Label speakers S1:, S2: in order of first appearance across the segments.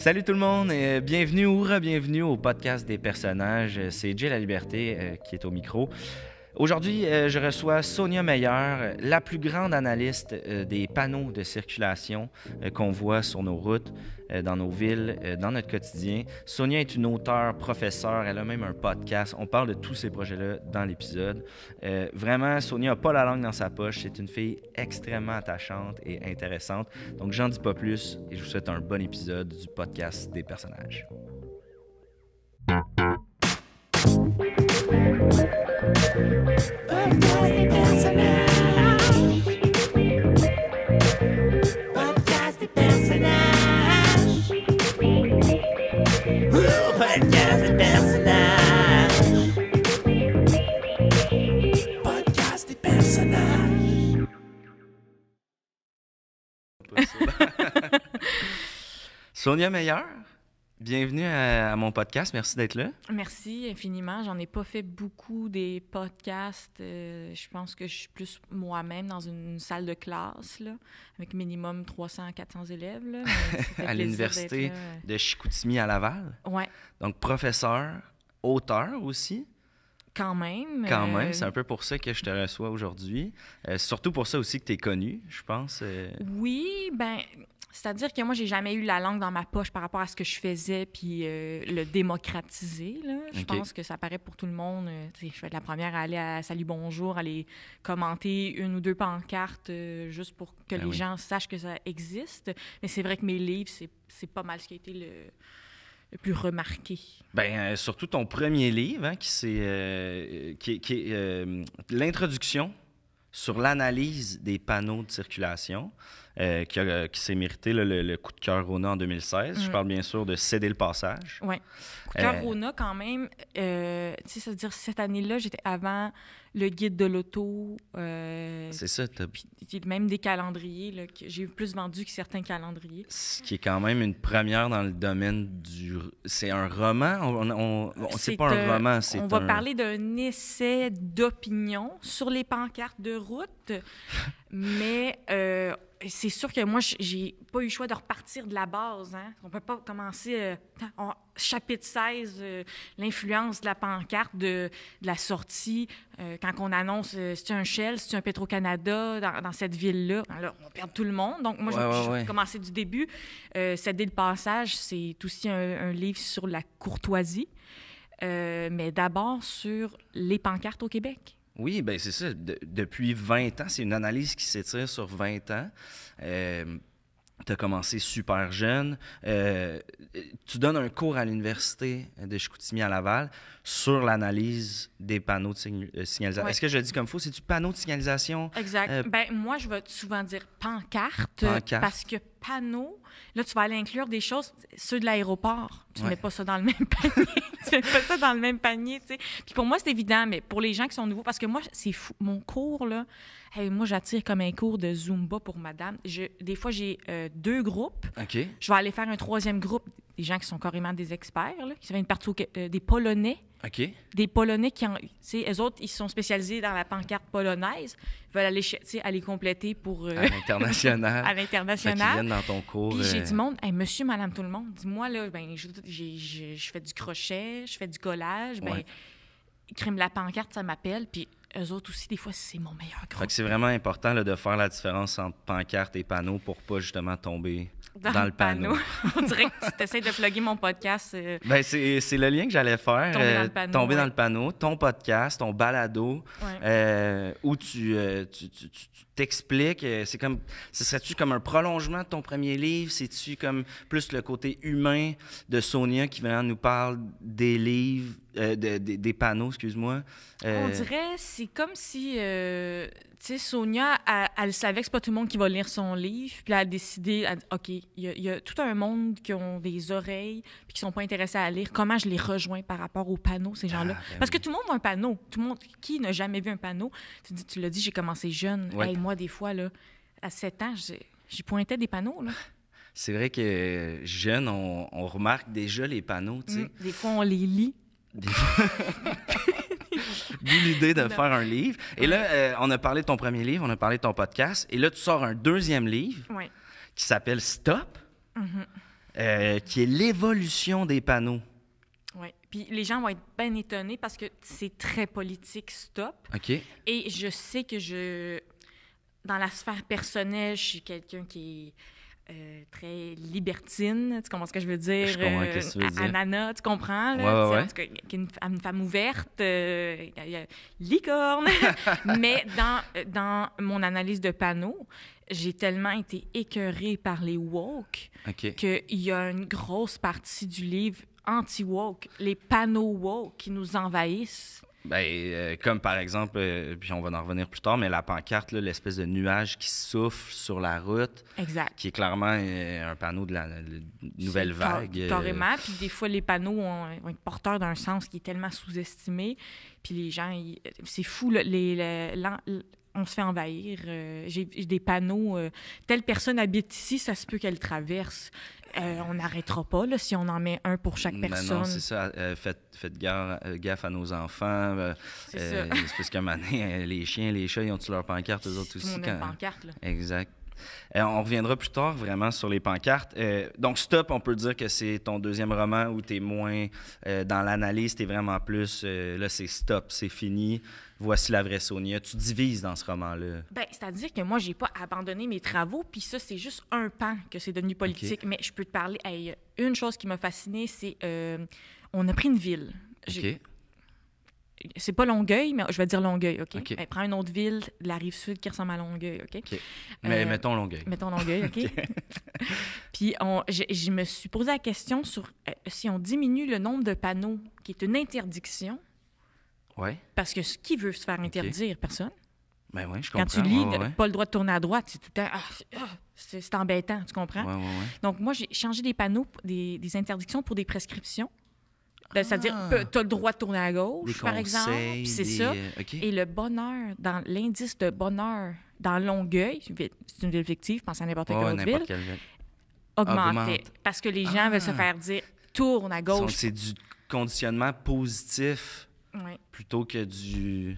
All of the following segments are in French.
S1: Salut tout le monde et bienvenue ou re-bienvenue au podcast des personnages. C'est Jay La Liberté euh, qui est au micro. Aujourd'hui, euh, je reçois Sonia Meyer, la plus grande analyste euh, des panneaux de circulation euh, qu'on voit sur nos routes, dans nos villes, dans notre quotidien. Sonia est une auteure, professeure, elle a même un podcast. On parle de tous ces projets-là dans l'épisode. Vraiment, Sonia n'a pas la langue dans sa poche. C'est une fille extrêmement attachante et intéressante. Donc, j'en dis pas plus et je vous souhaite un bon épisode du podcast des personnages. Podcast des personnages
S2: Podcast des personnages podcast des personnages Podcast des personnages
S1: Sonia Meyer Bienvenue à, mon podcast. Merci d'être là.
S2: Merci infiniment. J'en ai pas fait beaucoup des podcasts. Euh, je pense que je suis plus moi-même dans une, salle de classe, là, avec minimum 300-400 élèves. Là, à l'université
S1: de Chicoutimi à Laval. Oui. Donc, professeur, auteur aussi.
S2: Quand même. Quand euh, même, c'est un
S1: peu pour ça que je te reçois aujourd'hui. Euh, surtout pour ça aussi que tu es connu, je pense.
S2: Oui, ben c'est-à-dire que moi, j'ai jamais eu la langue dans ma poche par rapport à ce que je faisais, puis euh, le démocratiser. Je pense que ça paraît pour tout le monde. Euh, je vais être la première à aller à Salut Bonjour, aller commenter une ou deux pancartes euh, juste pour que ben les gens sachent que ça existe. Mais c'est vrai que mes livres, c'est pas mal ce qui a été le, plus remarqué?
S1: Bien, surtout ton premier livre, hein, qui c'est qui, l'introduction sur l'analyse des panneaux de circulation. Euh, euh, qui, s'est mérité le, coup de cœur Rona en 2016. Je mm. parle bien sûr de céder le passage.
S2: Oui. Coup de cœur euh, Rona, quand même, tu sais, c'est-à-dire cette année-là, j'étais avant le guide de l'auto. c'est
S1: ça. Puis,
S2: même des calendriers. Là, que j'ai plus vendu que certains calendriers. Ce
S1: qui est quand même une première dans le domaine du. C'est un roman. On, on, c'est pas un, roman. C'est on va parler
S2: d'un essai d'opinion sur les pancartes de route, mais c'est sûr que moi, j'ai pas eu le choix de repartir de la base. Hein? On peut pas commencer, euh, en chapitre 16, euh, l'influence de la pancarte de, la sortie, euh, quand on annonce c'est un Shell, c'est un Petro-Canada dans, cette ville-là. Alors, on perd tout le monde. Donc, moi, je vais commencer du début. c'est dès le passage, c'est aussi un, livre sur la courtoisie, mais d'abord sur les pancartes au Québec.
S1: Oui, ben c'est ça. depuis 20 ans, c'est une analyse qui s'étire sur 20 ans. Euh, tu as commencé super jeune. Euh, tu donnes un cours à l'université de Chicoutimi à Laval sur l'analyse des panneaux de euh, signalisation. Est-ce que je le dis comme faux? C'est du panneau de signalisation? Exact. Euh,
S2: ben, moi, je vais souvent dire pancarte, pancarte. parce que panneau, Là, tu vas aller inclure des choses, ceux de l'aéroport. Tu ne mets pas ça dans le même panier. tu mets pas ça dans le même panier, tu sais. Puis pour moi, c'est évident, mais pour les gens qui sont nouveaux, parce que moi, c'est Mon cours, là, moi, j'attire comme un cours de Zumba pour madame. des fois, j'ai euh, deux groupes. Je vais aller faire un troisième groupe des gens qui sont carrément des experts, qui viennent partout, euh, des Polonais. OK. Des Polonais qui, sais, eux autres, ils sont spécialisés dans la pancarte polonaise. Ils veulent aller, aller compléter pour... international, euh, à l'international. à l'international. viennent dans
S1: ton cours. Puis j'ai euh, du
S2: monde, monsieur, madame, tout le monde, dis-moi, là, ben, je fais du crochet, je fais du collage, ben, ouais. la pancarte, ça m'appelle, puis eux autres aussi, des fois, c'est mon meilleur
S1: groupe. c'est vraiment important là, de faire la différence entre pancarte et panneau pour pas justement tomber dans, le panneau.
S2: On dirait que tu essaies de plugger mon podcast. Euh,
S1: ben, c'est le lien que j'allais faire. Tomber, dans le, euh, panneau, tomber dans le panneau. ton podcast, ton balado, euh, où tu t'expliques. c'est comme, ce serait-tu comme un prolongement de ton premier livre? C'est-tu comme plus le côté humain de Sonia qui vient nous parle des livres, des, panneaux, excuse-moi? On
S2: dirait, c'est comme si tu sais, Sonia, elle, savait que c'est pas tout le monde qui va lire son livre. Puis elle a décidé, OK, il y, a tout un monde qui ont des oreilles puis qui sont pas intéressés à lire. Comment je les rejoins par rapport aux panneaux, ces gens-là? Ah, ben Parce que tout le monde a un panneau. Tout le monde, qui n'a jamais vu un panneau? Tu, tu l'as dit, j'ai commencé jeune. moi, des fois, là, à 7 ans, j'y pointais des panneaux. Là.
S1: C'est vrai que jeune, on, remarque déjà les panneaux. Mm.
S2: des fois, on les lit. Des
S1: D'où l'idée de faire un livre. Et là, euh, on a parlé de ton premier livre, on a parlé de ton podcast, et là, tu sors un deuxième livre. Oui qui s'appelle Stop, mhm. euh, qui est l'évolution des panneaux.
S2: Oui. Puis les gens vont être bien étonnés parce que c'est très politique, Stop. OK. Et je sais que je. Dans la sphère personnelle, je suis quelqu'un qui est. Euh, très libertine, tu comprends ce que je veux dire? Je comprends ce que tu veux euh, dire. Anana, tu comprends? ouais, ouais. une, femme ouverte, euh, y a, licorne. Mais dans, dans mon analyse de panneaux, j'ai tellement été écœurée par les woke que qu'il y a une grosse partie du livre anti-woke, les panneaux woke qui nous envahissent.
S1: Ben, euh, comme par exemple, euh, puis on va en revenir plus tard, mais la pancarte, l'espèce de nuage qui souffle sur la route, qui est clairement euh, un panneau de la nouvelle vague. Carrément,
S2: puis des fois, les panneaux ont, un porteur d'un sens qui est tellement sous-estimé, puis les gens, c'est fou, les, on se fait envahir. Euh, j'ai des panneaux. Euh, telle personne habite ici, ça se peut qu'elle traverse. Euh, on n'arrêtera pas là, si on en met un pour chaque ben personne. non, c'est
S1: ça. faites, faites gaffe, à nos enfants. c'est parce qu'à les chiens, les chats, ils ont tous leurs pancartes eux autres aussi? pancarte, là. Exact. on reviendra plus tard vraiment sur les pancartes. donc, Stop, on peut dire que c'est ton deuxième roman où tu es moins dans l'analyse, tu es vraiment plus là, c'est stop, c'est fini voici la vraie Sonia. Tu divises dans ce roman-là.
S2: Ben, c'est-à-dire que moi, j'ai pas abandonné mes travaux, puis ça, c'est juste un pan que c'est devenu politique. Mais je peux te parler. une chose qui m'a fascinée, c'est euh, on a pris une ville. Ok. C'est pas Longueuil, mais je vais dire Longueuil, OK? okay. Ben, prends une autre ville de la rive sud qui ressemble à Longueuil, OK? Mais euh, mettons Longueuil. Mettons Longueuil, OK? Puis je, me suis posé la question sur euh, si on diminue le nombre de panneaux, qui est une interdiction, parce que qui veut se faire interdire, personne.
S1: Ben Quand tu lis
S2: pas le droit de tourner à droite, c'est tout le ah, ah, c'est embêtant, tu comprends? Donc, moi, j'ai changé des panneaux, des, interdictions pour des prescriptions. Ben, c'est-à-dire, ah. tu as le droit de tourner à gauche, par exemple. C'est ça. Euh, Et le bonheur, l'indice de bonheur dans Longueuil, c'est une ville fictive, pense à n'importe quelle autre ville, Parce que les gens veulent se faire dire tourne à gauche. C'est du
S1: conditionnement positif plutôt que du.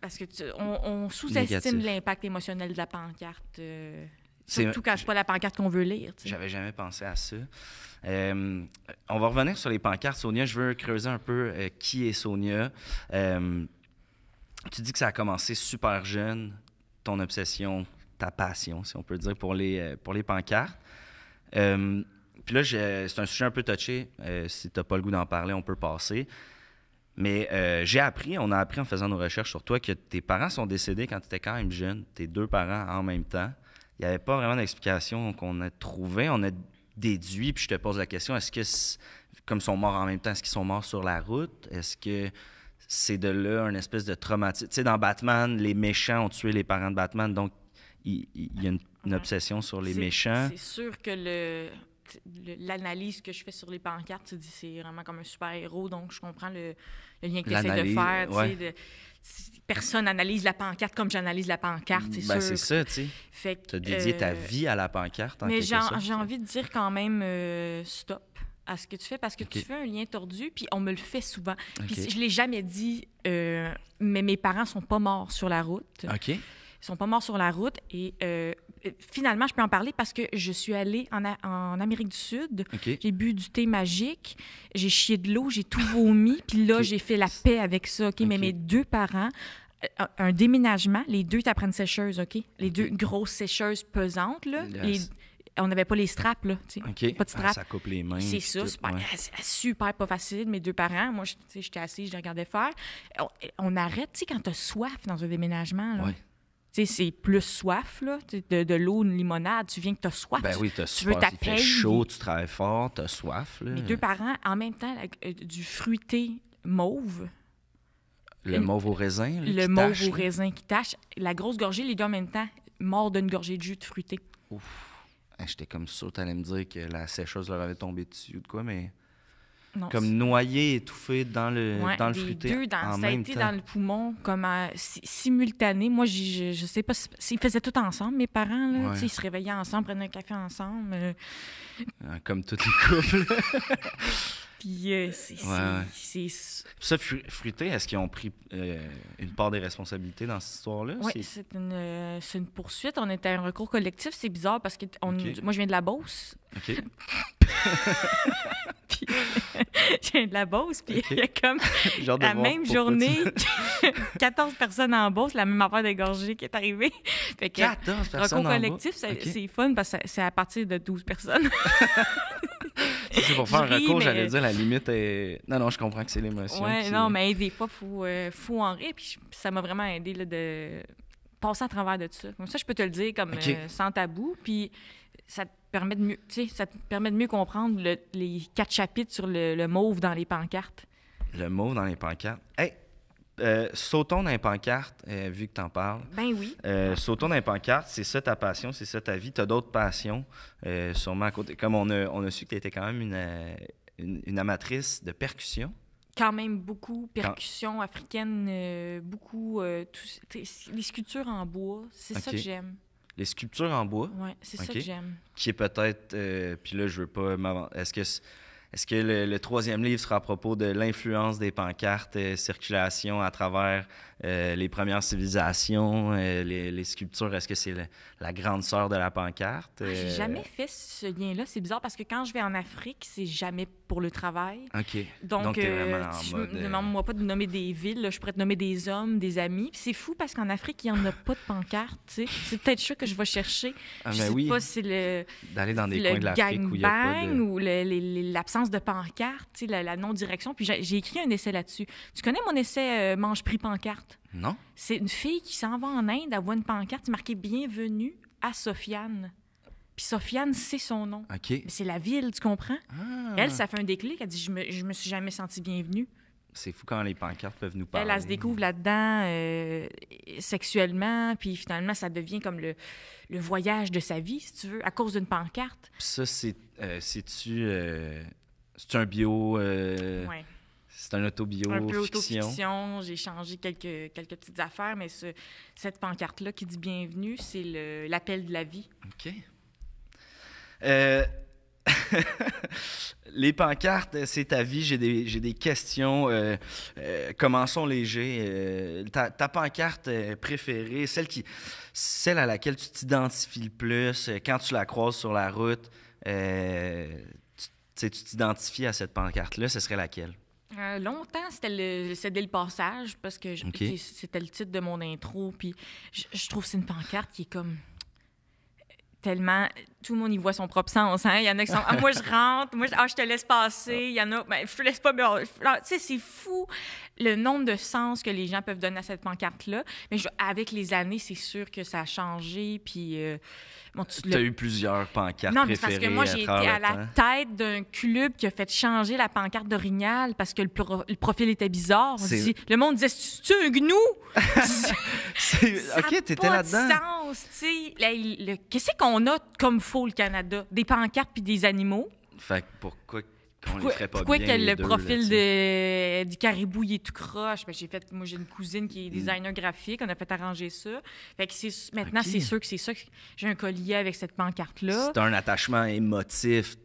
S2: Parce que on, sous-estime l'impact émotionnel de la pancarte. Euh, surtout quand pas la pancarte qu'on veut lire. J'avais
S1: jamais pensé à ça. Euh, on va revenir sur les pancartes. Sonia, je veux creuser un peu euh, qui est Sonia. Euh, tu dis que ça a commencé super jeune, ton obsession, ta passion, si on peut dire, pour les, pour les pancartes. Puis là, c'est un sujet un peu touché. si tu n'as pas le goût d'en parler, on peut passer. Mais euh, j'ai appris, on a appris en faisant nos recherches sur toi que tes parents sont décédés quand tu étais quand même jeune, tes deux parents en même temps. Il n'y avait pas vraiment d'explication qu'on a trouvée. On a déduit, puis je te pose la question, est-ce que, comme ils sont morts en même temps, est-ce qu'ils sont morts sur la route? Est-ce que c'est de là une espèce de traumatisme? Tu sais, dans Batman, les méchants ont tué les parents de Batman, donc il, y a une obsession sur les méchants. C'est
S2: sûr que le l'analyse que je fais sur les pancartes, tu dis c'est vraiment comme un super-héros, donc je comprends le, lien que tu essaies de faire. personne analyse la pancarte comme j'analyse la pancarte, c'est ben, C'est ça, tu sais. Tu as dédié ta euh, vie à la pancarte. En mais j'ai envie de dire quand même euh, stop à ce que tu fais parce que tu fais un lien tordu, puis on me le fait souvent. Puis je l'ai jamais dit, euh, mais mes parents sont pas morts sur la route. OK. Ils sont pas morts sur la route et euh, finalement, je peux en parler parce que je suis allée en, en Amérique du Sud. J'ai bu du thé magique, j'ai chié de l'eau, j'ai tout vomi, puis là, j'ai fait la paix avec ça. Mais mes deux parents, euh, un déménagement, les deux t'apprennent sécheuse, OK? Les deux grosses sécheuses pesantes, là. on n'avait pas les straps, là. Pas de ah, straps. ça
S1: coupe les mains. C'est ça,
S2: super, pas facile. Mes deux parents, moi, j'étais assise, je les regardais faire. On, arrête arrête, tu sais, quand t'as soif dans un déménagement, là c'est plus soif, là, de, de l'eau, une limonade. Tu viens que tu as soif. Ben oui, tu veux soif. Tu chaud,
S1: tu travailles fort, tu as soif. Là. Mes deux
S2: parents, en même temps, euh, du fruité mauve.
S1: Le mauve au raisin. le mauve au raisin
S2: qui tâche. La grosse gorgée, les deux en même temps, mort d'une gorgée de jus de fruité.
S1: Ouf. J'étais comme ça, tu allais me dire que la sécheuse leur avait tombé dessus ou de quoi, mais comme noyé, étouffé dans le, dans le fruité. ça a été dans le
S2: poumon, comme euh, simultané. Moi, je, ne sais pas, ils faisaient tout ensemble, mes parents. Là, Ils se réveillaient ensemble, prenaient un café ensemble. Euh.
S1: Euh, comme tous les couples.
S2: Puis euh, c'est.
S1: Ça, Fruité, est-ce qu'ils ont pris euh, une part des responsabilités dans cette histoire-là? Oui,
S2: euh, c'est une, poursuite. On était un recours collectif. C'est bizarre parce que moi, je viens de la Beauce. OK. puis, je viens de la Beauce, puis il y a comme la même journée, 14 personnes en Beauce, la même affaire dégorgée qui est arrivée. Fait que, 14 personnes recours collectif, c'est fun parce que c'est à partir de 12 personnes. pour faire un recours, j'allais dire
S1: la limite est. Non, non, je comprends que c'est l'émotion. Ouais, non, mais
S2: il faut, euh, en rire. Puis ça m'a vraiment aidé de passer à travers de ça. Comme ça, je peux te le dire comme euh, sans tabou. Puis ça te permet de mieux, ça permet de mieux comprendre les quatre chapitres sur le, mauve dans les pancartes.
S1: Le mauve dans les pancartes. Hey, euh, sautons dans pancarte euh, vu que tu en parles. Ben oui. Euh, sautons dans pancarte, c'est ça ta passion, c'est ça ta vie. Tu as d'autres passions, sûrement à côté. Comme on a, su que tu étais quand même une, amatrice de percussion.
S2: Quand même beaucoup, percussion africaine, beaucoup. les sculptures en bois, c'est ça que j'aime.
S1: Les sculptures en bois? Oui, c'est ça que j'aime. Qui est peut-être. Puis là, je veux pas m'avancer. Est-ce que. Est-ce que le, troisième livre sera à propos de l'influence des pancartes, euh, circulation à travers euh, les premières civilisations, euh, les, sculptures? Est-ce que c'est la grande sœur de la pancarte? Je ah, J'ai jamais
S2: fait ce lien-là. C'est bizarre parce que quand je vais en Afrique, c'est jamais pour le travail.
S1: OK. Donc, ne demande-moi
S2: pas de nommer des villes. je pourrais te nommer des hommes, des amis. c'est fou parce qu'en Afrique, il n'y en a pas de pancarte. C'est peut-être ça que je vais chercher. Ah, je ne sais pas si c'est le.
S1: D'aller dans des coins de ou
S2: l'absence de pancarte, la, non-direction. Puis j'ai écrit un essai là-dessus. Tu connais mon essai euh, Mange Mange-pris pancarte? Non. C'est une fille qui s'en va en Inde, à voir une pancarte marquée Bienvenue à Sofiane. Puis Sofiane, c'est son nom. OK. c'est la ville, tu comprends? Ah. Elle, ça fait un déclic. Elle dit Je me, me suis jamais sentie bienvenue.
S1: C'est fou quand les pancartes peuvent nous parler. Elle, se découvre
S2: là-dedans euh, sexuellement, puis finalement, ça devient comme le, voyage de sa vie, si tu veux, à cause d'une pancarte.
S1: ça, c'est, euh, tu c'est un bio. Euh, c'est un auto-bio. Un peu
S2: J'ai changé quelques, quelques petites affaires, mais cette pancarte-là qui dit bienvenue, c'est l'appel de la vie. OK.
S1: Euh, les pancartes, euh, c'est ta vie. J'ai des, questions. commençons léger. ta, pancarte préférée, celle, qui, celle à laquelle tu t'identifies le plus, quand tu la croises sur la route, tu t'identifies à cette pancarte-là, ce serait laquelle?
S2: Euh, longtemps, c'était le, c'était le passage parce que c'était le titre de mon intro. Puis je, je trouve que c'est une pancarte qui est comme tellement. Tout le monde y voit son propre sens. Hein. Il y en a qui sont ah, moi, je rentre, moi, ah, je, te laisse passer. Il y en a, ben, je te laisse pas. Tu sais, c'est fou le nombre de sens que les gens peuvent donner à cette pancarte-là. Mais avec les années, c'est sûr que ça a changé. Puis. Euh, tu as eu
S1: plusieurs pancartes. Non, parce que moi, j'ai été à la
S2: tête d'un club qui a fait changer la pancarte d'Orignal parce que le, profil était bizarre. le monde disait C'est-tu un gnou
S1: Ok, t'étais là-dedans.
S2: Qu'est-ce qu'on on a comme faux le Canada, des pancartes puis des animaux.
S1: Fait pourquoi
S2: qu'on les ferait pas bien, le profil de, du caribou il est tout croche ben, j'ai fait moi j'ai une cousine qui est mm. designer graphique on a fait arranger ça fait c'est maintenant c'est sûr que c'est ça j'ai un collier avec cette pancarte là c'est
S1: un attachement émotif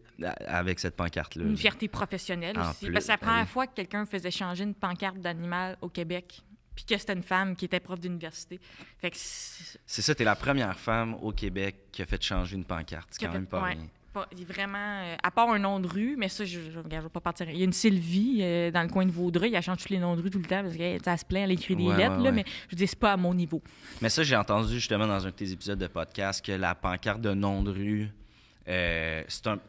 S1: avec cette pancarte là une
S2: fierté professionnelle aussi c'est la première fois que quelqu'un faisait changer une pancarte d'animal au Québec puis que c'était une femme qui était prof d'université. Fait que c'est
S1: ça, t'es la première femme au Québec qui a fait changer une pancarte. C'est quand même pas rien.
S2: vraiment, euh, à part un nom de rue, mais ça, je ne vais pas partir. Il y a une Sylvie euh, dans le coin de Vaudreuil, elle change tous les noms de rue tout le temps parce qu'elle ça se plaint, elle écrit des lettres, là, mais je dis, c'est pas à mon niveau.
S1: Mais ça, j'ai entendu justement dans un de tes épisodes de podcast que la pancarte de nom de rue, euh, c'est un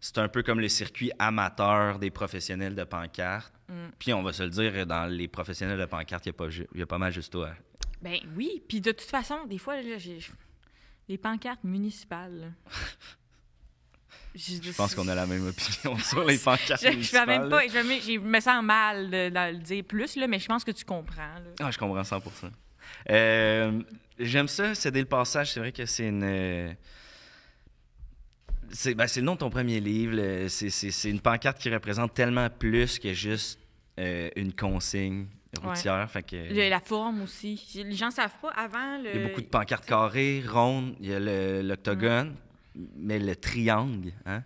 S1: c'est un peu comme le circuit amateur des professionnels de pancarte. Mm. Puis on va se le dire, dans les professionnels de pancarte, il y, a pas mal juste toi.
S2: Ben oui, puis de toute façon, des fois, les pancartes municipales. je, pense qu'on
S1: a la même opinion sur les pancartes municipales. Je, même pas,
S2: je, me sens mal de, le dire plus, mais je pense que tu comprends.
S1: Ah, je comprends 100 euh, J'aime ça, c'est dès le passage. C'est vrai que c'est une euh, ben, c'est le nom ton premier livre. C'est une pancarte qui représente tellement plus que juste euh, une consigne routière. Fait que,
S2: la forme aussi. Les gens ne savent pas avant. Il y a beaucoup de
S1: pancartes carrées, rondes. Il y a l'octogone, mais le triangle. Hein?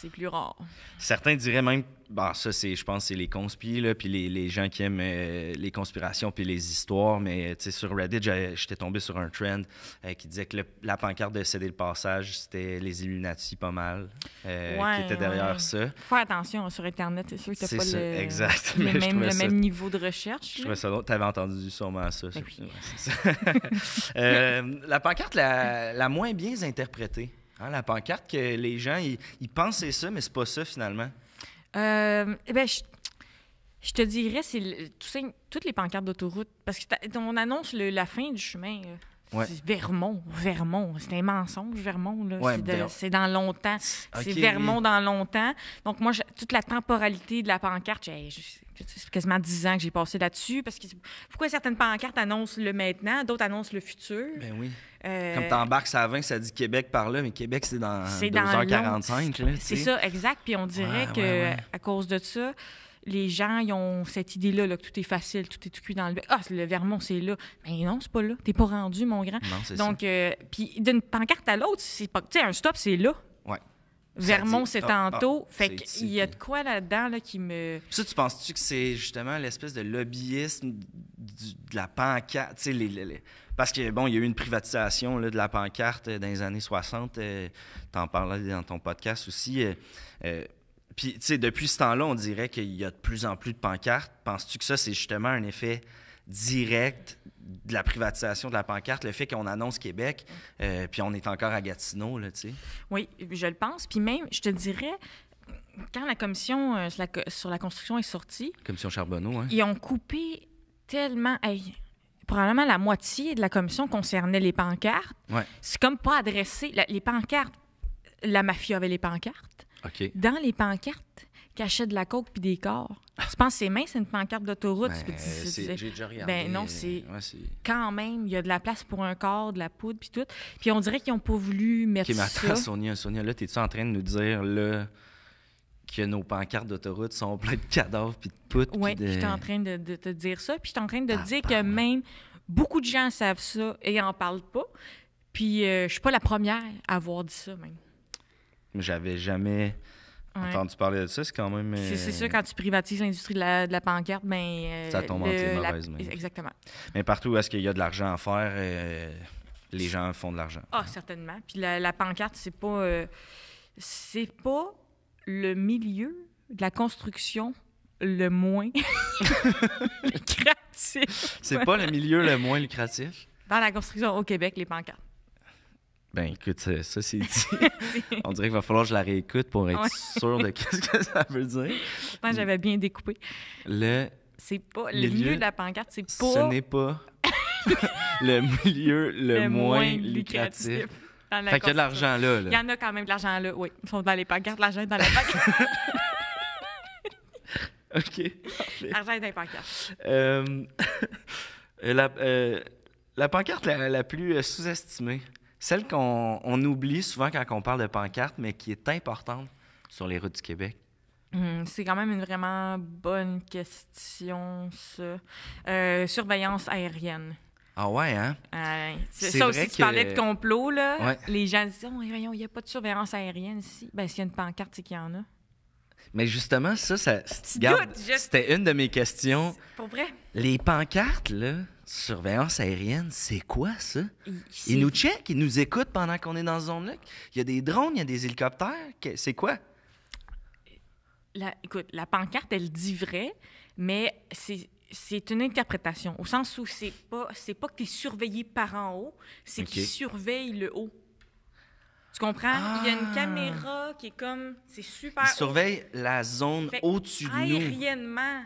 S1: C'est plus rare. Certains diraient même, bah, ça, c'est, je pense, c'est les conspires là, puis les, gens qui aiment euh, les conspirations, puis les histoires. Mais sur Reddit, j'étais tombé sur un trend euh, qui disait que la pancarte de céder le passage, c'était les Illuminati pas mal, euh, qui étaient derrière ça.
S2: Faut attention sur Internet, c'est sûr que t'as pas le, même, niveau de recherche.
S1: Tu avais entendu sûrement ça.
S2: Ben
S1: la pancarte la moins bien interprétée Hein, la pancarte que les gens, ils, pensent c'est ça, mais c'est pas ça finalement.
S2: Euh, eh ben, je, te dirais, c'est toutes les pancartes d'autoroute. Parce qu'on annonce la fin du chemin. C'est Vermont, Vermont, c'est un mensonge, Vermont. c'est, dans longtemps. C'est Vermont dans longtemps. Donc, moi, toute la temporalité de la pancarte, c'est quasiment 10 ans que j'ai passé là-dessus. Parce que pourquoi certaines pancartes annoncent le maintenant, d'autres annoncent le futur? Ben oui. Euh, Comme t'embarques,
S1: ça à 20, ça dit Québec par là, mais Québec, c'est dans 2h45. C'est ça,
S2: exact. Puis on dirait que qu'à cause de ça, les gens, ils ont cette idée-là que tout est facile, tout est tout cuit dans le Ah, le Vermont, c'est là. Mais non, c'est pas là. T'es pas rendu, mon grand. Non, Donc, euh, puis d'une pancarte à l'autre, c'est pas. Tu sais, un stop, c'est là. Ouais. Vermont, c'est ah, ah, tantôt. fait qu'il y a de quoi là-dedans qui me.
S1: Ça, tu penses-tu que c'est justement l'espèce de lobbyisme de la pancarte? Tu sais, Parce que, bon, il y a eu une privatisation là, de la pancarte euh, dans les années 60. tu euh, T'en parlais dans ton podcast aussi. Puis, tu sais, depuis ce temps-là, on dirait qu'il y a de plus en plus de pancartes. Penses-tu que ça, c'est justement un effet direct de la privatisation de la pancarte, le fait qu'on annonce Québec, euh, puis on est encore à Gatineau, là, tu sais?
S2: Oui, je le pense. Puis même, je te dirais, quand la commission euh, sur, la, construction est sortie...
S1: Commission Charbonneau, hein?
S2: Ils ont coupé tellement... probablement la moitié de la commission concernait les pancartes. C'est comme pas adresser les pancartes, la mafia avait les pancartes dans les pancartes achètent de la coke puis des corps. tu penses c'est mince, c'est une pancarte d'autoroute. Ben, J'ai déjà regardé. Ben non, c'est quand même, il y a de la place pour un corps, de la poudre puis tout. Puis on dirait qu'ils n'ont pas voulu mettre ça.
S1: Sonia, Sonia, là, tu en train de nous dire que nos pancartes d'autoroute sont pleines de cadavres puis de poudre? Oui, je suis en
S2: train de, te dire ça. Puis je suis en train de dire que même beaucoup de gens savent ça et n'en parlent pas. Puis euh, je suis pas la première à avoir dit ça même.
S1: J'avais jamais entendu parler de ça. C'est quand même. C'est euh, sûr,
S2: quand tu privatises l'industrie de la, pancarte, ben, euh, ça tombe en Exactement.
S1: Mais partout où est-ce qu'il y a de l'argent à faire, euh, les gens font de l'argent.
S2: oh, certainement. Puis la, la pancarte, c'est pas. c'est pas le milieu de la construction le moins lucratif.
S1: C'est pas le milieu le moins lucratif?
S2: Dans la construction au Québec, les pancartes.
S1: Ben écoute, ça, c'est dit. On dirait qu'il va falloir que je la réécoute pour être sûr de ce que ça veut dire.
S2: Moi, j'avais bien découpé.
S1: Le. C'est pas. Le, milieu de la pancarte, c'est pas. Ce n'est pas. le milieu le, moins, lucratif. fait qu'il y a de l'argent là, Il y en
S2: a quand même de l'argent là, oui. Ils sont dans les pancartes, l'argent est dans la pancarte.
S1: OK. L'argent est dans les pancartes. Euh, euh, euh, la, pancarte la plus sous-estimée celle qu'on oublie souvent quand on parle de pancarte, mais qui est importante sur les routes du Québec?
S2: Hmm, c'est quand même une vraiment bonne question, ça. Euh, surveillance aérienne.
S1: Ah ouais, hein? ça aussi, tu parlais de complot, là.
S2: Les gens disent oh, il n'y a pas de surveillance aérienne ici. Ben, s'il y a une pancarte, c'est qu'il y en a.
S1: Mais justement, ça, ça c'était une de mes questions. Pour vrai. Les pancartes, là, surveillance aérienne, c'est quoi ça? ils nous checkent, ils nous écoutent pendant qu'on est dans ce zone-là. Il y a des drones, il y a des hélicoptères. C'est quoi?
S2: La, écoute, la pancarte, elle dit vrai, mais c'est une interprétation, au sens où c'est pas, c'est pas que tu es surveillé par en haut, c'est qu'ils surveillent le haut. Tu comprends? Il y a une ah. caméra qui est comme. C'est super. Il surveille
S1: la zone au-dessus de nous.
S2: Aériennement,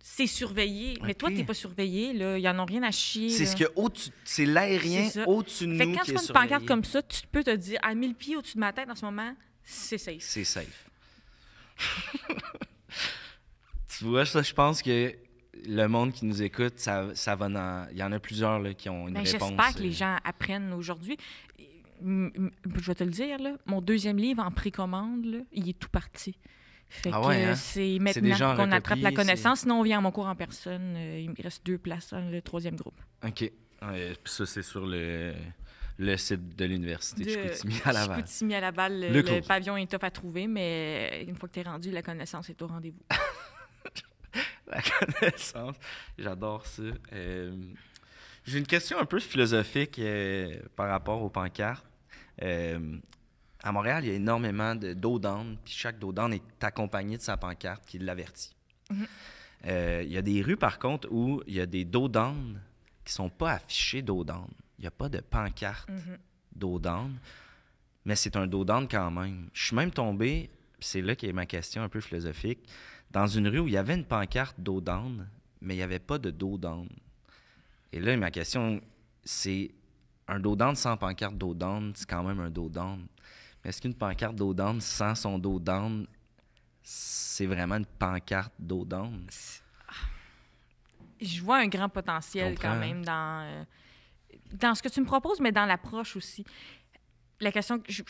S2: c'est surveillé. Mais toi, t'es pas surveillé, là. Ils en ont rien à chier. C'est ce que
S1: au C'est l'aérien au-dessus de nous. Fait que quand tu vois une pancarte comme
S2: ça, tu peux te dire à 1000 pieds au-dessus de ma tête en ce moment, c'est safe. C'est
S1: safe. tu vois, je pense que le monde qui nous écoute, ça, ça va Il y en a plusieurs qui ont une ben, réponse. J'espère que les euh,
S2: gens apprennent aujourd'hui je vais te le dire, mon deuxième livre en précommande, il est tout parti. Fait ah que hein? c'est maintenant qu'on attrape la connaissance. Sinon, on vient à mon cours en personne. Euh, il me reste deux places dans le troisième groupe.
S1: OK. ça, c'est sur le, site de l'université de à Laval. à la le, le,
S2: pavillon est top à trouver, mais euh, une fois que tu es rendu, la connaissance est au rendez-vous.
S1: la connaissance, j'adore ça. Euh, j'ai une question un peu philosophique par rapport aux pancartes. Euh, à Montréal, il y a énormément d'eau d'âne, puis chaque dos d'âne est accompagné de sa pancarte qui l'avertit. Mm-hmm. Euh, il y a des rues, par contre, où il y a des dos d'âne qui sont pas affichés dos d'âne. Il n'y a pas de pancarte mm-hmm. d'eau d'âne, mais c'est un dos d'âne quand même. Je suis même tombé, c'est là qu'est ma question un peu philosophique, dans une rue où il y avait une pancarte dos d'âne, mais il n'y avait pas de dos d'âne. Et là, ma question, c'est un dos d'âne sans pancarte dos d'âne, c'est quand même un dos d'âne. Mais est-ce qu'une pancarte dos d'âne sans son dos d'âne, c'est vraiment une pancarte dos d'âne?
S2: Je vois un grand potentiel quand même dans, euh, dans ce que tu me proposes, mais dans l'approche aussi. La question que je,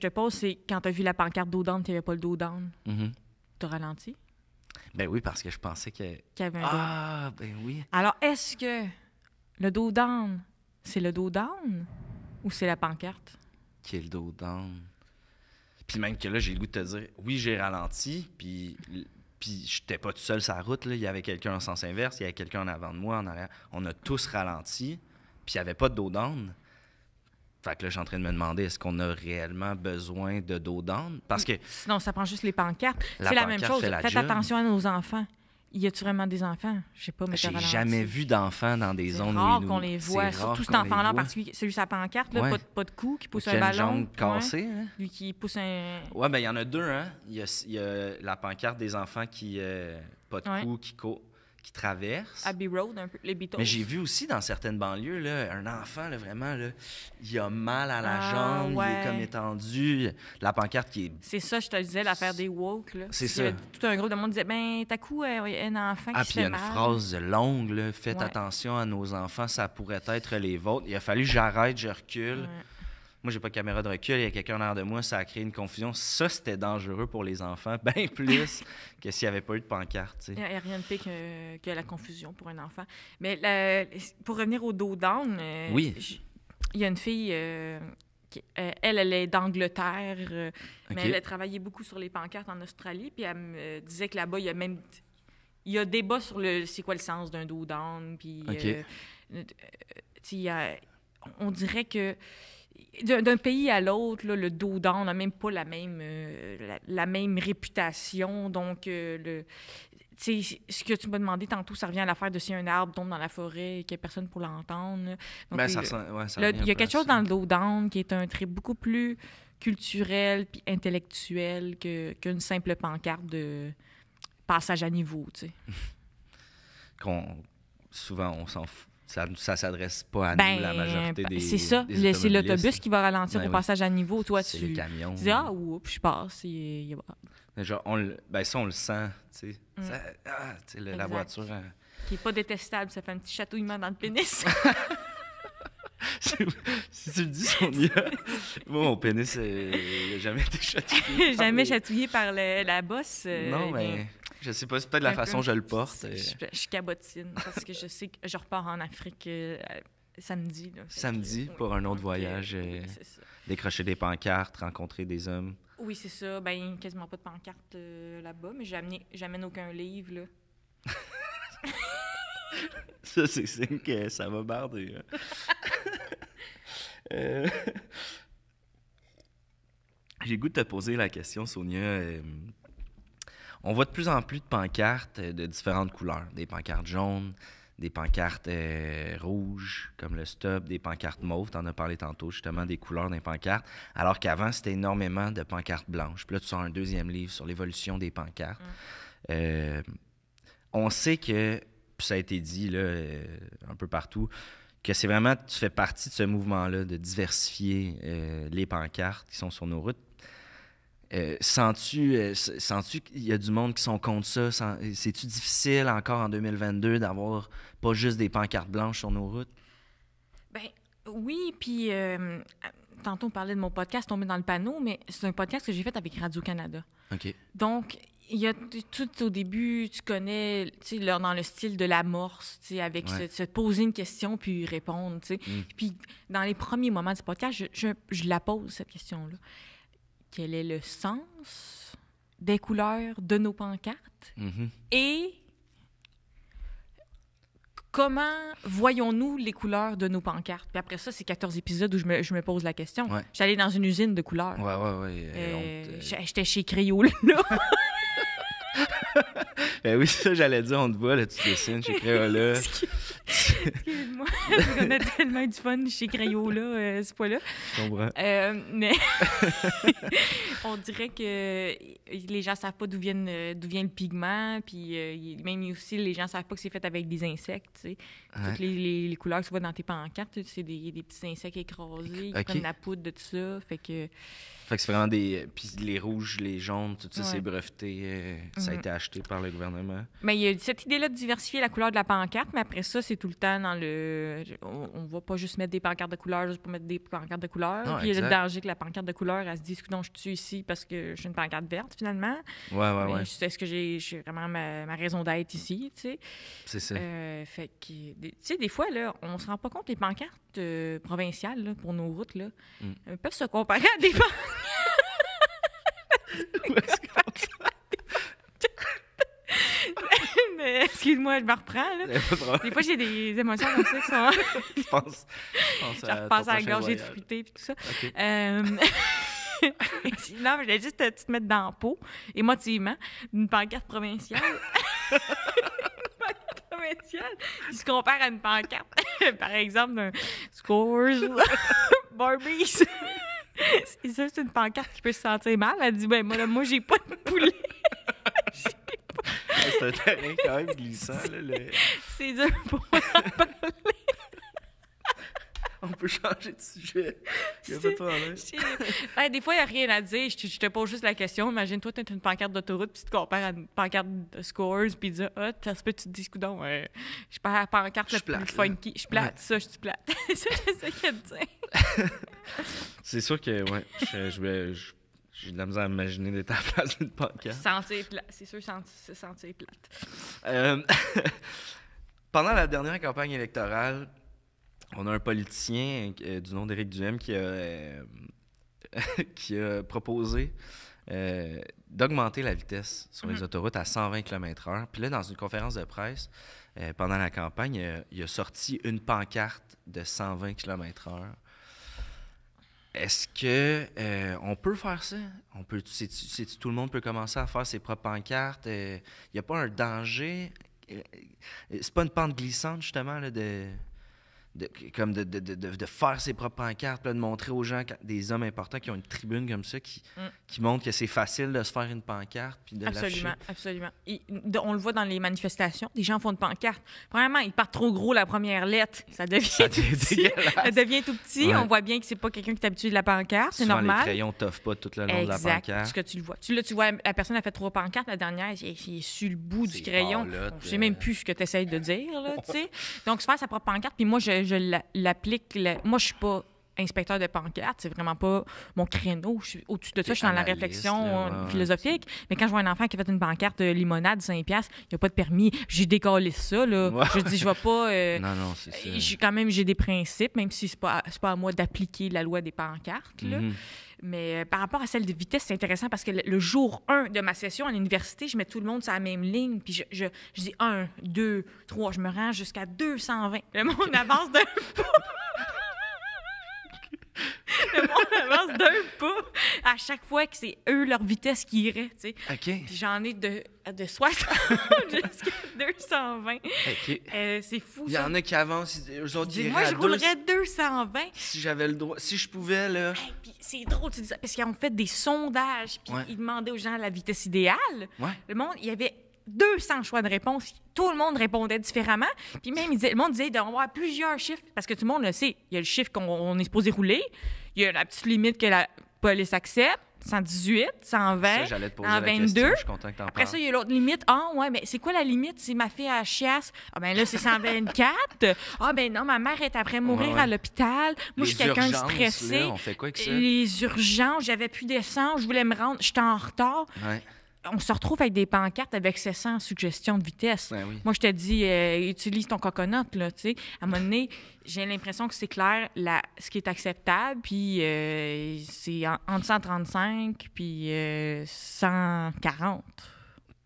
S2: te pose, c'est quand tu as vu la pancarte dos d'âne, tu n'avais pas le dos d'âne. Mm-hmm. Tu as ralenti?
S1: Ben oui, parce que je pensais que. Qu'il y avait un Ah, ben oui. Alors,
S2: est-ce que le dos d'âne... C'est le dos ou c'est la pancarte?
S1: Quel dos down? Puis même que là, j'ai le goût de te dire, oui, j'ai ralenti, puis, puis j'étais pas tout seul sur la route. Là. Il y avait quelqu'un en sens inverse, il y avait quelqu'un en avant de moi, en arrière. On a tous ralenti, puis il n'y avait pas de dos Fait que là, je suis en train de me demander, est-ce qu'on a réellement besoin de dos Parce que.
S2: Sinon, ça prend juste les pancartes. C'est la même chose. Faites attention à nos enfants y a-tu vraiment des enfants? Je sais pas, mais J'ai jamais
S1: vu d'enfants dans des zones rare où qu'on les voit. Surtout cet enfant-là parce
S2: que celui sur sa pancarte, pas, de, cou, qui pousse un une ballon. jambe cassée. Hein. Lui qui pousse un.
S1: Ouais, ben il y en a deux, hein. Il y, a, la pancarte des enfants qui. Euh, pas de cou, qui court qui traverse.
S2: Abbey Road, les Mais j'ai
S1: vu aussi dans certaines banlieues, un enfant, vraiment, là, il a mal à la ah, jambe, il est comme étendu. La pancarte qui est.
S2: C'est ça, je te disais, l'affaire des woke. C'est ça. tout un groupe de monde disait, ben, t'as coup, euh, un enfant ah, qui ah, puis il y a une phrase
S1: longue, là, faites attention à nos enfants, ça pourrait être les vôtres. Il a fallu j'arrête, je recule. Moi, j'ai pas de caméra de recul, il y a quelqu'un en de moi, ça a créé une confusion. Ça, c'était dangereux pour les enfants, bien plus que s'il n'y avait pas eu de pancarte. Il n'y
S2: a, rien de pire que, la confusion pour un enfant. Mais pour revenir au dos down, euh, il y a une fille. Euh, euh, elle, elle est d'Angleterre, mais elle a travaillé beaucoup sur les pancartes en Australie. Puis elle me disait que là-bas, il y a même il y a débat sur le c'est quoi le sens d'un dos down. Puis on dirait que d'un pays à l'autre, le Dodan n'a même pas la même, euh, la, même réputation. Donc, euh, le, ce que tu m'as demandé tantôt, ça revient à l'affaire de si un arbre tombe dans la forêt et qu'il n'y a personne pour l'entendre. Ben, il y a quelque chose dans le Dodan qui est un trait beaucoup plus culturel puis intellectuel qu'une simple pancarte de passage à niveau.
S1: Qu'on, souvent, on s'en fout ça ne s'adresse pas à nous, la ben, majorité ben, des. C'est ça. C'est l'autobus qui va ralentir ben au passage à niveau. Toi, tu. Tu dis,
S2: ah, oups, je passe. Et...
S1: Genre, on, ben, ça, on le sent. Tu sais, mm. ah, tu sais la voiture. Hein.
S2: Qui n'est pas détestable. Ça fait un petit chatouillement dans le pénis.
S1: si tu le dis, Sonia, moi, mon pénis n'a euh, jamais été chatouillé. jamais
S2: chatouillé par la bosse. Euh, non, mais. Je sais pas, c'est peut-être la façon dont je le porte. Je, cabotine parce que je sais que je repars en Afrique euh, samedi. samedi pour un autre euh,
S1: voyage. décrocher des pancartes, rencontrer des hommes.
S2: Oui, c'est ça. Ben, quasiment pas de pancartes euh, là-bas, mais j'amène aucun livre. Là.
S1: ça, c'est signe que ça va barder. Hein. J'ai goût de te poser la question, Sonia on voit de plus en plus de pancartes euh, de différentes couleurs. Des pancartes jaunes, des pancartes euh, rouges, comme le stop, des pancartes mauves, tu en as parlé tantôt, justement, des couleurs des pancartes, alors qu'avant, c'était énormément de pancartes blanches. Puis là, tu sors un deuxième livre sur l'évolution des pancartes. Mm. Euh, on sait que, ça a été dit là, un peu partout, que c'est vraiment, tu fais partie de ce mouvement-là de diversifier les pancartes qui sont sur nos routes euh, euh, sens-tu qu'il y a du monde qui sont contre ça? C'est-tu difficile encore en 2022 d'avoir pas juste des pancartes blanches sur nos routes?
S2: Ben oui, puis euh, tantôt on parlait de mon podcast tombé dans le panneau, mais c'est un podcast que j'ai fait avec Radio-Canada. OK. Donc, il y a tout au début, tu connais, tu sais, dans le style de l'amorce, tu sais, avec se, poser une question puis répondre, tu sais. Mm. Puis dans les premiers moments du podcast, je la pose, cette question-là quel est le sens des couleurs de nos pancartes mhm. et comment voyons-nous les couleurs de nos pancartes? Puis après ça, c'est 14 épisodes où je me, pose la question. J'allais dans une usine de couleurs. Ouais,
S1: ouais, ouais. Euh,
S2: euh. J'étais chez Crayole,
S1: ben oui, ça, j'allais dire, on te voit, là, tu dessines chez Crayola.
S2: Excuse-moi, on a tellement du fun chez Crayola, euh, ce point-là. Je comprends. Euh, mais on dirait que les gens savent pas d'où euh, vient le pigment, puis même aussi, les gens savent pas que c'est fait avec des insectes, tu sais. Toutes les, couleurs que tu vois dans tes pancartes, c'est des, petits insectes écrasés qui la poudre de tout ça. Fait que.
S1: Fait que c'est vraiment des. Euh, puis les rouges, les jaunes, tout ça, c'est breveté. Euh, ça a mhm. été acheté par le gouvernement.
S2: Mais il y a cette idée-là de diversifier la couleur de la pancarte, mais après ça, c'est tout le temps dans le. On, ne va pas juste mettre des pancartes de couleur juste pour mettre des pancartes de couleur. Puis il y a le danger que la pancarte de couleur, elle se dise que non, je suis ici parce que je suis une pancarte verte finalement. Ouais, ouais, mais Est-ce que j'ai vraiment ma, raison d'être ici, tu sais? C'est ça. Euh, fait que tu sais, des fois, là, on se rend pas compte, les pancartes euh, provinciales pour nos routes, là, hmm. peuvent se comparer à des pancartes. Excuse-moi, je me reprends. Là. Des fois, j'ai des émotions comme ça qui sont. je pense. à, la gorge, de fruité et tout ça. Euh, non, mais je vais juste te, mettre dans le pot, émotivement, d'une pancarte provinciale spécial. Il se compare à une pancarte, par exemple, d'un Scores Barbie, Barbies. C'est ça, c'est une pancarte qui peut se sentir mal. Elle dit ben moi, moi j'ai pas de poulet. c'est un terrain quand même glissant.
S1: C'est dur pour parler. on peut changer de sujet. Il
S2: ben, des fois, il n'y a rien à dire. Je, te, pose juste la question. Imagine-toi, tu es une pancarte d'autoroute, puis tu te compares à une pancarte de Scores, puis tu dis Ah, tu te dis, coudon, euh, je perds la pancarte la plus funky. Je plate, ça, je suis plate. ça, je te
S1: C'est sûr que, ouais, je, j'ai de la misère à imaginer d'être à la place d'une pancarte. Sentir
S2: plate. C'est sûr, se sentir plate.
S1: Euh, pendant la dernière campagne électorale, on a un politicien euh, du nom d'Éric Duhem qui a, euh, qui proposé euh, d'augmenter la vitesse sur les mhm. autoroutes à 120 km/h. Puis là, dans une conférence de presse, pendant la campagne, il a, sorti une pancarte de 120 km/h. Est-ce que on peut faire ça? On peut, tout le monde peut commencer à faire ses propres pancartes. Il n'y a pas un danger. c'est pas une pente glissante, justement, de comme de, de, faire ses propres pancartes, de montrer aux gens, des hommes importants qui ont une tribune comme ça, mm. qui, montrent que c'est facile de se faire une pancarte. Puis de absolument,
S2: absolument. on le voit dans les manifestations, des gens font une pancarte. Premièrement, ils partent trop gros la première lettre, ça devient, tout, petit. devient tout petit. On voit bien que c'est pas quelqu'un qui est habitué de la pancarte, c'est normal. les crayons
S1: pas tout le long de la pancarte. Parce que tu
S2: le vois. Tu, là, tu vois, la personne a fait trois pancartes, la dernière, elle, est sur le bout du crayon. Je sais même euh. plus ce que tu essayes de dire, là, Donc, se faire sa propre pancarte, puis moi, je je l'applique. moi, je suis pas inspecteur de pancarte, c'est vraiment pas mon créneau. Au-dessus de ça, je suis dans la réflexion philosophique. Mais quand je vois un enfant qui fait une pancarte euh, limonade 5$, il n'y a pas de permis, j'ai décollé ça. Je dis, je vais pas. Euh, non, non, c'est euh, ça. Quand même, j'ai des principes, même si c'est pas, à, pas à moi d'appliquer la loi des pancartes. Mm-hmm. Mais euh, par rapport à celle de vitesse, c'est intéressant parce que le, jour 1 de ma session à l'université, je mets tout le monde sur la même ligne, puis je, dis 1, 2, 3, je me rends jusqu'à 220. Le monde avance d'un le monde avance d'un pas à chaque fois que c'est eux leur vitesse qui irait, tu sais. j'en ai de, de 60 jusqu'à 220. Euh, c'est fou, Il y en
S1: a qui avancent, eux Moi, je roulerais
S2: 220.
S1: Si j'avais le droit, si je pouvais, là...
S2: puis c'est drôle, tu dis ça, parce qu'ils ont fait des sondages, puis ils demandaient aux gens la vitesse idéale. Le monde, il y avait 200 choix de réponse. Tout le monde répondait différemment. Puis même, le monde disait d'avoir avoir plusieurs chiffres, parce que tout le monde le sait. Il y a le chiffre qu'on est supposé rouler, il y a la petite limite que la police accepte, 118, 120, te poser 122. Après ça, il y a l'autre limite. Ah, ouais, mais c'est quoi la limite? C'est ma fille à la chiasse. Ah, ben là, c'est 124. ah, ben non, ma mère est après mourir à l'hôpital. Moi, je suis quelqu'un de stressé. Les urgences, j'avais plus d'essence, je voulais me rendre, j'étais en retard on se retrouve avec des pancartes avec ces 100 suggestions de vitesse. Ben Moi, je te dis, euh, utilise ton coconut, là, tu sais. À un moment donné, j'ai l'impression que c'est clair la, ce qui est acceptable, puis euh, c'est en, entre 135 puis 140. Euh,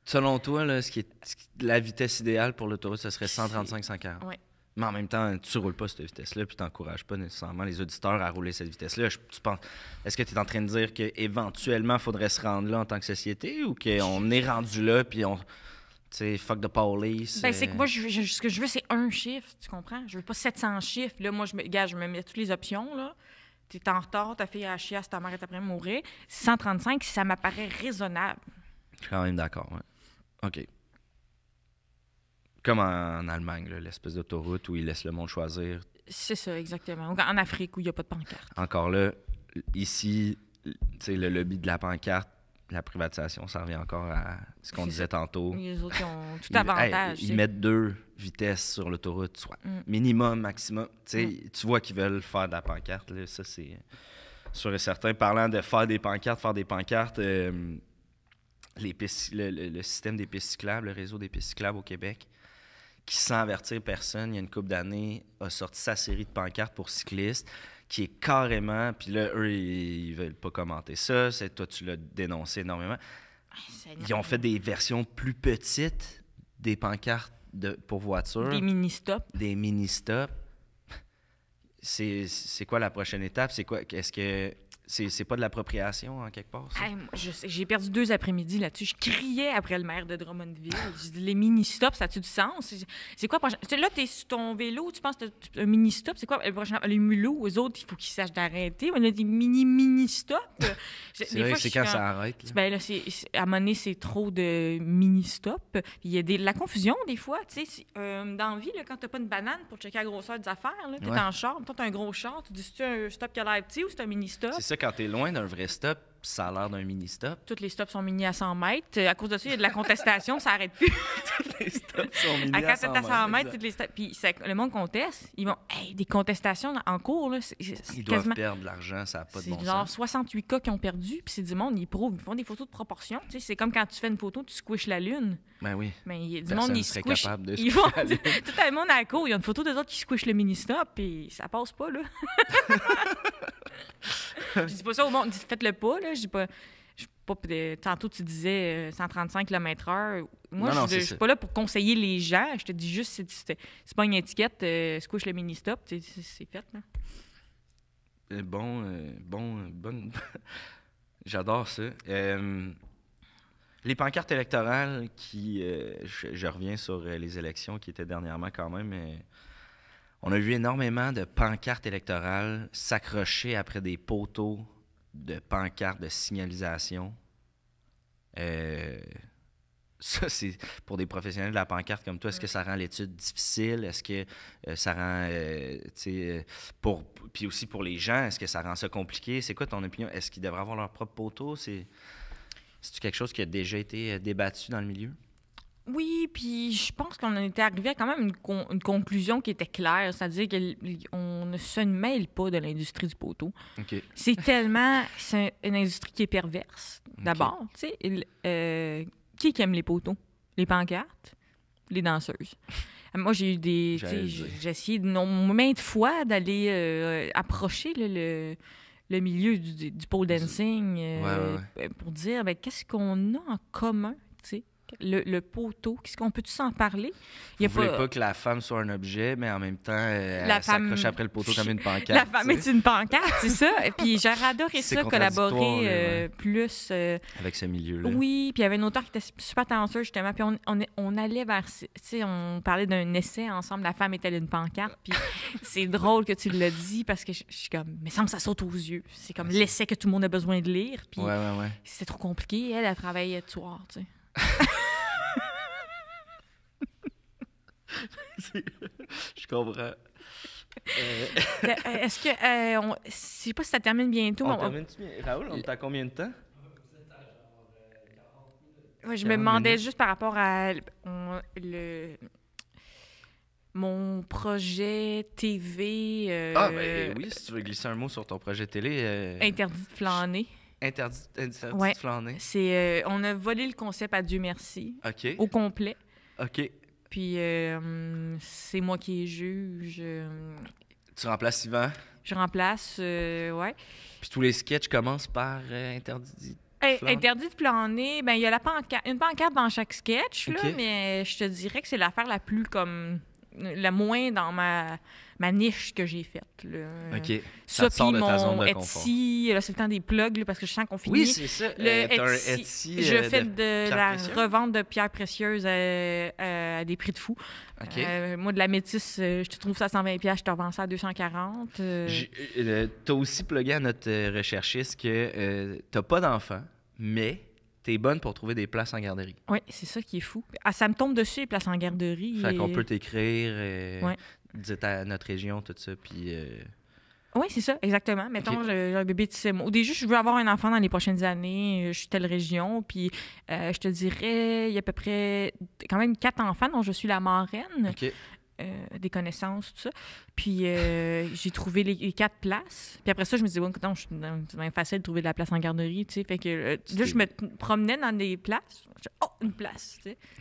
S1: Selon toi, ce qui est, la vitesse idéale pour l'autoroute, ce serait 135-140? Oui. Mais en même temps, tu roules pas cette vitesse-là, puis tu pas nécessairement les auditeurs à rouler cette vitesse-là. tu est-ce que tu es en train de dire qu'éventuellement, il faudrait se rendre là en tant que société ou qu'on est rendu là, puis on. Tu sais, fuck the police. Ben, c'est que euh, moi, je,
S2: ce que je veux, c'est un chiffre, tu comprends? Je veux pas 700 chiffres. Là, moi, je me, je me mets toutes les options, là. tu es en retard, ta fille a chiasse, ta mère est après mourir. 135, ça m'apparaît raisonnable.
S1: Je suis quand même d'accord, ouais. OK. Comme en, Allemagne, l'espèce d'autoroute où ils laissent le monde choisir.
S2: C'est ça, exactement. En Afrique, où il n'y a pas de pancarte.
S1: Encore là, ici, le lobby de la pancarte, la privatisation, ça revient encore à ce qu'on disait tantôt. Les
S2: autres ont tout avantage. Ils, mettent
S1: deux vitesses sur l'autoroute, soit mm. minimum, maximum. Mm. Tu vois qu'ils veulent faire de la pancarte, ça c'est sûr et certain. Parlant de faire des pancartes, faire des pancartes, euh, les le, le, système des pistes cyclables, le réseau des pistes cyclables au Québec, qui, sans avertir personne, il y a une couple d'années, a sorti sa série de pancartes pour cyclistes qui est carrément. Puis là, eux, ils, veulent pas commenter ça. C'est toi, tu l'as dénoncé énormément. ils ont fait des versions plus petites des pancartes pour voitures. Des mini-stops. Des mini-stops. C'est quoi la prochaine étape? C'est quoi? Est-ce que c'est pas de l'appropriation, en quelque part?
S2: J'ai perdu deux après-midi là-dessus. Je criais après le maire de Drummondville. les mini-stops, ça a-tu du sens? C'est quoi? Prochain... Là, t'es sur ton vélo, tu penses que un mini-stop. C'est quoi? Le euh, prochain... Les mulots, eux autres, il faut qu'ils sachent d'arrêter. On a des mini-mini-stops. c'est c'est quand ça arrête. à mon avis c'est trop de mini-stops. Il y a des, la confusion, des fois. Tu sais, euh, dans la vie, quand t'as pas une banane pour checker la grosseur des affaires, t'es en char, toi, t'as un gros char, tu dis, c'est un stop qui a l'air petit ou c'est un mini-stop?
S1: quand tu loin d'un vrai stop, ça a l'air d'un mini-stop.
S2: Toutes les stops sont mini à 100 mètres. À cause de ça, il y a de la contestation, ça n'arrête plus. toutes les
S1: stops sont mini à, à 100 mètres. À 100 mètres toutes les
S2: stops. Puis le monde conteste. Ils vont, des contestations en cours. Là, ils doivent
S1: perdre de l'argent, ça n'a pas de bon sens. C'est
S2: genre 68 cas qui ont perdu, puis c'est du monde, ils prouvent, ils font des photos de proportion. Tu sais, c'est comme quand tu fais une photo, tu squishes la lune.
S1: Ben oui. Mais a du monde, ils squishent. Capable de ils vont, tout le
S2: monde à la il y a une photo des autres qui squishent le mini-stop, puis ça passe pas, là. je dis pas ça au monde. Faites-le pas, là. Je dis pas. pas tantôt, tu disais 135 euh, km/h. Moi, je, suis pas là pour conseiller les gens. Je te dis juste, c'est, c'est pas une étiquette, euh, se squish le mini-stop, c'est, fait. Là.
S1: Euh, bon, bon, bonne. J'adore ça. les pancartes électorales qui. je, reviens sur les élections qui étaient dernièrement quand même on a vu énormément de pancartes électorales s'accrocher après des poteaux de pancartes de signalisation. Euh, ça, c'est pour des professionnels de la pancarte comme toi, est-ce que ça rend l'étude difficile? Est-ce que euh, ça rend, euh, pour, puis aussi pour les gens, est-ce que ça rend ça compliqué? C'est quoi ton opinion? Est-ce qu'ils devraient avoir leur propre poteau? C'est, c'est quelque chose qui a déjà été débattu dans le milieu?
S2: Oui, puis je pense qu'on en était arrivé à quand même une, conclusion qui était claire, c'est-à-dire qu'on ne se mêle pas de l'industrie du poteau. C'est tellement... c'est une industrie qui est perverse, d'abord. Tu sais, euh, qui, aime les poteaux? Les pancartes? Les danseuses. Euh, moi, j'ai eu des. J'ai essayé de maintes fois d'aller euh, approcher le, milieu du, du pole dancing pour dire ben, qu'est-ce qu'on a en commun. sais? Le, poteau. Qu'est-ce qu'on peut-tu s'en parler? Il ne voulez pas...
S1: que la femme soit un objet, mais en même temps, elle, s'accroche après le poteau comme une pancarte. La femme est une
S2: pancarte, c'est ça. Et puis j'aurais adoré ça, collaborer euh, plus. Euh,
S1: Avec ce milieu-là. Oui,
S2: puis il y avait un auteur qui était super talentueux, justement. Puis on, allait vers. Tu sais, on parlait d'un essai ensemble, La femme était elle une pancarte? Puis c'est drôle que tu le dis parce que je, suis comme, mais ça, ça saute aux yeux. C'est comme l'essai que tout le monde a besoin de lire. Puis c'est c'était trop compliqué. Elle, elle travaillait le soir, tu sais.
S1: je comprends. Euh. Euh,
S2: est-ce que. je euh, on... Je sais pas si ça termine bientôt. Raoul, on est
S1: à combien de temps?
S2: Ouais, je me demandais juste par rapport à le mon projet TV. ah, ben oui,
S1: si tu veux glisser un mot sur ton projet télé. Interdit
S2: de flâner.
S1: Interdit, de euh, flâner.
S2: C'est, euh, on a volé le concept à Dieu merci. Au complet. OK. Puis euh, c'est moi qui juge.
S1: Tu remplaces Yvan?
S2: Je remplace, ouais.
S1: Puis tous les sketchs commencent par interdit de eh, Interdit
S2: de planer, ben il y a la une pancarte dans chaque sketch, mais je te dirais que c'est l'affaire la plus comme le moins dans ma, ma niche que j'ai faite. OK. Ça, ça te de ta zone de Etsy, là, c'est le temps des plugs parce que je sens qu'on finit. Oui, c'est ça. Le euh, Etsy, euh, je fais de, la revente de pierres précieuses euh, à, des prix de fou. OK. moi, de la métisse, je te trouve ça à 120 je te revends ça à 240. T'as Tu
S1: as aussi plugué à notre recherchiste que tu pas d'enfant, mais t'es bonne pour trouver des places en garderie.
S2: Oui, c'est ça qui est fou. Ah, ça me tombe dessus, les places en garderie. Fait qu'on peut
S1: t'écrire, et notre région, tout ça, puis... Euh,
S2: oui, c'est ça, exactement. Mettons, j'ai un bébé de 6 Au début, je veux avoir un enfant dans les prochaines années. Euh, je suis telle région. Puis, euh, je te dirais, il y a à peu près quand même quatre enfants dont je suis la marraine. des connaissances, tout ça. Puis euh, j'ai trouvé les, quatre places. Puis après ça, je me disais, bon, non, c'est même facile de trouver de la place en garderie, tu sais. Fait que euh, là, je me promenais dans des places. oh, une place,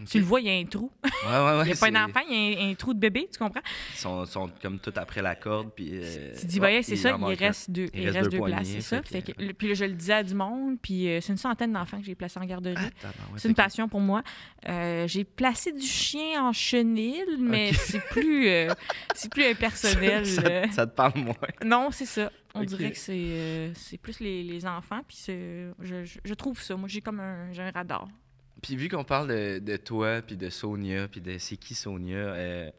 S2: tu le vois, il y a un trou. il
S1: n'y a pas un enfant,
S2: il y a un, trou de bébé, tu comprends?
S1: Ils sont, comme tout après la corde, puis... Euh, tu dis, voyez, c'est ça, il reste deux, il reste deux, places, c'est ça. Fait
S2: que, puis là, je le disais à du monde, puis c'est une centaine d'enfants que j'ai placés en garderie. Ah, c'est une passion pour moi. j'ai placé du chien en chenille, mais c'est plus, c'est plus Euh. ça, te parle moins. Non, c'est ça. On dirait que c'est, euh, plus les, enfants. Puis je, trouve ça. Moi, j'ai comme un,
S1: Puis vu qu'on parle de, toi, puis de Sonia, puis de c'est qui Sonia, euh,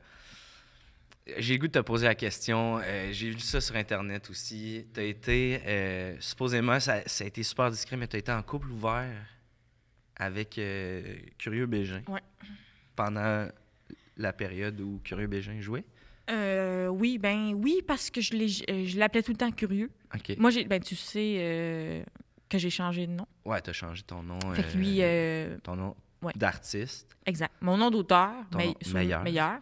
S1: j'ai le goût de te poser la question. j'ai vu ça sur Internet aussi. Tu as été, supposément, ça, a été super discret, mais tu as été en couple ouvert avec Curieux Bégin. Pendant la période où Curieux Bégin jouait?
S2: Euh, oui, ben oui, parce que je euh, l'appelais tout le temps curieux. Moi, ben, tu sais euh, que j'ai changé de nom.
S1: Ouais, as changé ton nom. Fait lui. ton nom
S2: d'artiste. Exact. Mon nom d'auteur, meilleur. meilleur.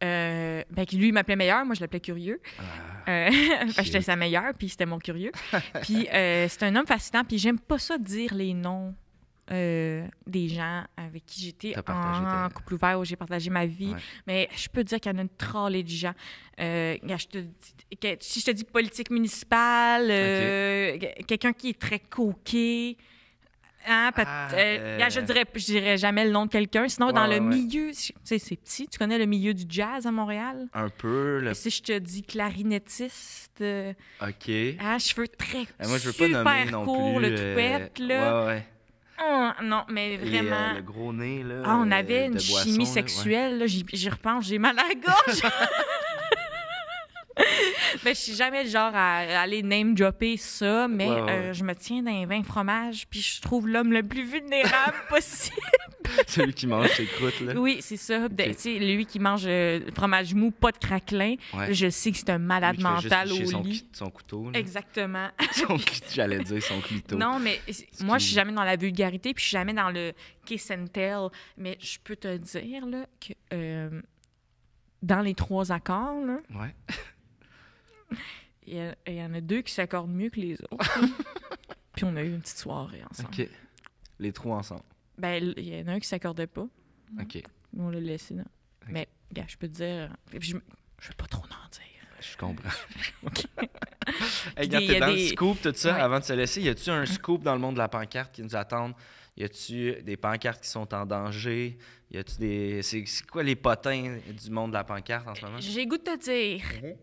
S2: Ben, lui, il m'appelait meilleur, moi je l'appelais curieux. Ah. J'étais sa meilleure, puis c'était mon curieux. puis c'est un homme fascinant, puis j'aime pas ça dire les noms euh, des gens avec qui j'étais en, couple ouvert où j'ai partagé ma vie. Mais je peux dire qu'il y en a une trollée de gens. Euh, si je te dis politique municipale, euh, quelqu'un qui est très coquet, Hein, ah, je dirais je dirais jamais le nom de quelqu'un sinon dans le milieu c'est petit tu connais le milieu du jazz à Montréal
S1: un peu si
S2: je te dis clarinettiste OK ah cheveux très eh, je veux super pas nommer non le ah, non, mais euh, vraiment.
S1: gros Ah, on avait euh, une chimie sexuelle,
S2: j'y repense, j'ai mal à la gorge. Mais ben, je suis jamais le genre à aller name dropper ça, mais euh, je me tiens dans un vin fromage, puis je trouve l'homme le plus vulnérable possible.
S1: Celui qui mange ses croûtes, là. Oui,
S2: c'est ça. Ben, lui qui mange euh, fromage mou, pas de craquelin, je sais que c'est un malade mental au lit. Son, couteau. Exactement. j'allais dire son couteau. Non, mais moi, je suis jamais dans la vulgarité, puis je suis jamais dans le kiss and tell, mais je peux te dire là, que euh, dans les trois accords, là, ouais. Il y, en a deux qui s'accordent mieux que les autres. puis on a eu une petite soirée ensemble. OK.
S1: Les trois ensemble.
S2: Ben, il y en a un qui s'accordait pas. OK. On l'a laissé, là. Mais, gars, je peux te dire. Je ne vais pas trop en
S1: dire. Je comprends. OK.
S2: hey, quand t'es dans des... le scoop, tout ça, avant
S1: de se laisser, y a-tu un scoop dans le monde de la pancarte qui nous attend? Y a-tu des pancartes qui sont en danger? Y a-tu des. C'est quoi les potins du monde de la pancarte en ce moment? J'ai
S2: goût de te dire. Mhm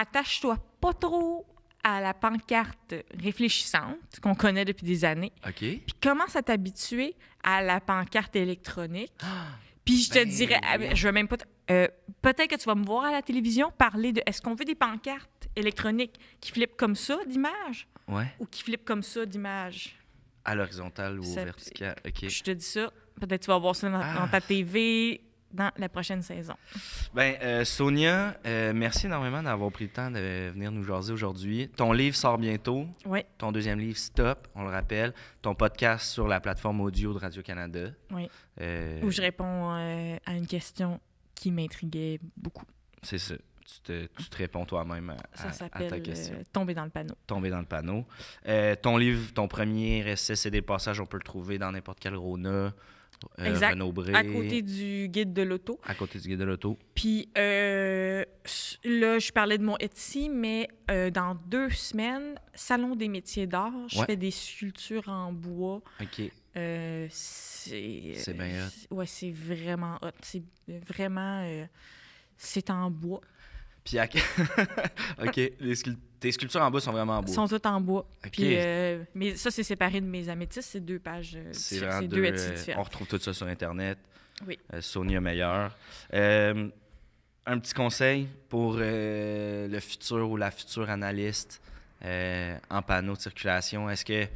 S2: attache-toi pas trop à la pancarte réfléchissante qu'on connaît depuis des années. OK. Puis commence à t'habituer à la pancarte électronique. Ah! puis je te ben, dirais, ah, je veux même pas. Euh, peut-être que tu vas me voir à la télévision parler de est-ce qu'on veut des pancartes électroniques qui flippent comme ça d'image ouais. ou qui flippent comme ça d'image?
S1: À l'horizontale ou au vertical. OK. Je te
S2: dis ça. Peut-être que tu vas voir ça dans ah! ta TV dans la prochaine saison.
S1: Ben, euh, Sonia, euh, merci énormément d'avoir pris le temps de venir nous jaser aujourd'hui. Ton livre sort bientôt. Oui. Ton deuxième livre, Stop, on le rappelle. Ton podcast sur la plateforme audio de Radio-Canada. Oui. Euh, Où je
S2: réponds à une question qui m'intriguait beaucoup.
S1: C'est ça. Tu te, tu réponds toi-même à, ta question. tomber dans le panneau. Tomber dans le panneau. ton livre, ton premier essai, c'est des passages, on peut le trouver dans n'importe quel Rona, euh, à côté
S2: du guide de l'auto.
S1: À côté du guide de l'auto.
S2: Puis euh, là, je parlais de mon Etsy, mais euh, dans deux semaines, Salon des métiers d'art, je fais des sculptures en bois. OK. c'est bien Ouais, c'est vraiment hot. C'est vraiment. c'est en bois. Puis, OK. OK,
S1: les sculptures tes sculptures en bois sont vraiment en bois. Sont toutes
S2: en bois. Euh, mais ça, c'est séparé de mes améthystes. C'est deux pages euh, C'est deux, euh, On
S1: retrouve tout ça sur Internet. Oui. Sonia Meilleur. un petit conseil pour le futur ou la future analyste en panneau de circulation. Est-ce que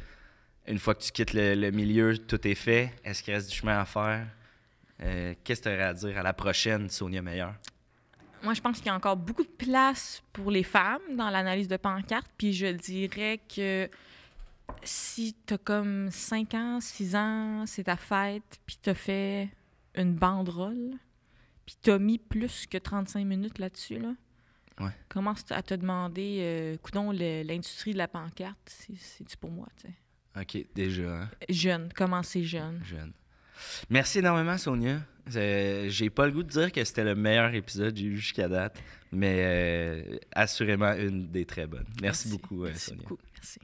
S1: une fois que tu quittes le, le milieu, tout est fait? Est-ce qu'il reste du chemin à faire? Qu'est-ce que tu aurais à dire à la prochaine Sonia Meilleur?
S2: Moi, je pense qu'il y a encore beaucoup de place pour les femmes dans l'analyse de pancarte. Puis je dirais que si t'as comme 5 ans, 6 ans, c'est ta fête, puis t'as fait une banderole, puis t'as mis plus que 35 minutes là-dessus, là, ouais. commence à te demander, euh, l'industrie de la pancarte, c'est-tu pour moi, tu sais?
S1: OK, déjà, hein?
S2: Jeune, Commencez jeune.
S1: Jeune. Merci énormément, Sonia. Euh, j'ai pas le goût de dire que c'était le meilleur épisode du jusqu'à date, mais euh, assurément une des très bonnes. Merci, beaucoup, euh, merci Sonia. Beaucoup. Merci.